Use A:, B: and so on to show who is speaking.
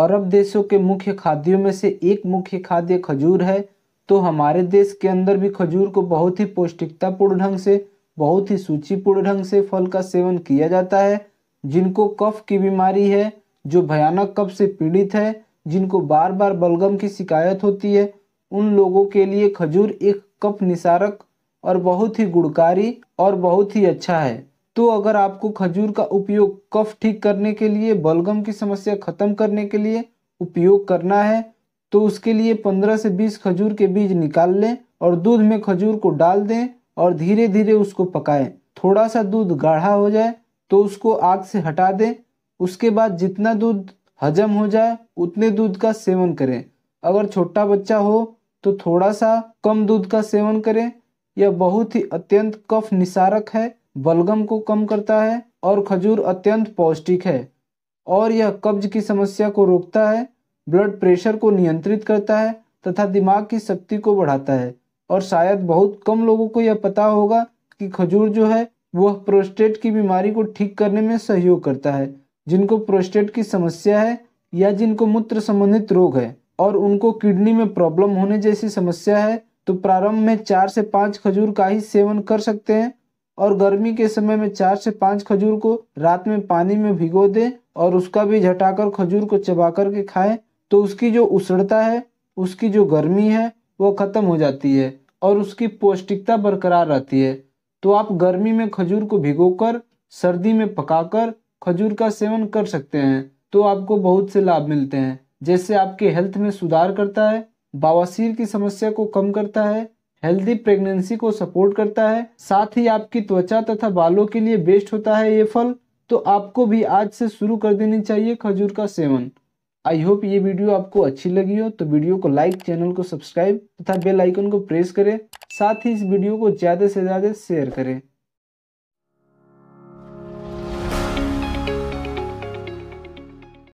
A: अरब देशों के मुख्य खाद्यों में से एक मुख्य खाद्य खजूर है तो हमारे देश के अंदर भी खजूर को बहुत ही पौष्टिकतापूर्ण ढंग से बहुत ही सूचीपूर्ण ढंग से फल का सेवन किया जाता है जिनको कफ की बीमारी है जो भयानक कफ से पीड़ित है जिनको बार बार बलगम की शिकायत होती है उन लोगों के लिए खजूर एक कफ निसारक और बहुत ही गुणकारी और बहुत ही अच्छा है तो अगर आपको खजूर का उपयोग कफ ठीक करने के लिए बलगम की समस्या खत्म करने के लिए उपयोग करना है तो उसके लिए 15 से 20 खजूर के बीज निकाल लें और दूध में खजूर को डाल दें और धीरे धीरे उसको पकाएं थोड़ा सा दूध गाढ़ा हो जाए तो उसको आग से हटा दें उसके बाद जितना दूध हजम हो जाए उतने दूध का सेवन करें अगर छोटा बच्चा हो तो थोड़ा सा कम दूध का सेवन करें यह बहुत ही अत्यंत कफ निसारक है बलगम को कम करता है और खजूर अत्यंत पौष्टिक है और यह कब्ज की समस्या को रोकता है ब्लड प्रेशर को नियंत्रित करता है तथा दिमाग की शक्ति को बढ़ाता है और शायद बहुत कम लोगों को यह पता होगा कि खजूर जो है वह प्रोस्टेट की बीमारी को ठीक करने में सहयोग करता है जिनको प्रोस्टेट की समस्या है या जिनको मूत्र संबंधित रोग है और उनको किडनी में प्रॉब्लम होने जैसी समस्या है तो प्रारंभ में चार से पाँच खजूर का ही सेवन कर सकते हैं और गर्मी के समय में चार से पाँच खजूर को रात में पानी में भिगो दें और उसका भी झटाकर खजूर को चबा करके खाएं तो उसकी जो उसड़ता है उसकी जो गर्मी है वो ख़त्म हो जाती है और उसकी पौष्टिकता बरकरार रहती है तो आप गर्मी में खजूर को भिगोकर सर्दी में पकाकर खजूर का सेवन कर सकते हैं तो आपको बहुत से लाभ मिलते हैं जैसे आपके हेल्थ में सुधार करता है बावासीर की समस्या को कम करता है हेल्दी प्रेगनेंसी को सपोर्ट करता है साथ ही आपकी त्वचा तथा बालों के लिए बेस्ट होता है ये फल तो आपको भी आज से शुरू कर देनी चाहिए खजूर का सेवन आई होप ये वीडियो आपको अच्छी लगी हो तो वीडियो को लाइक चैनल को सब्सक्राइब तथा बेल आइकन को प्रेस करें साथ ही इस वीडियो को ज़्यादा से ज़्यादा शेयर करें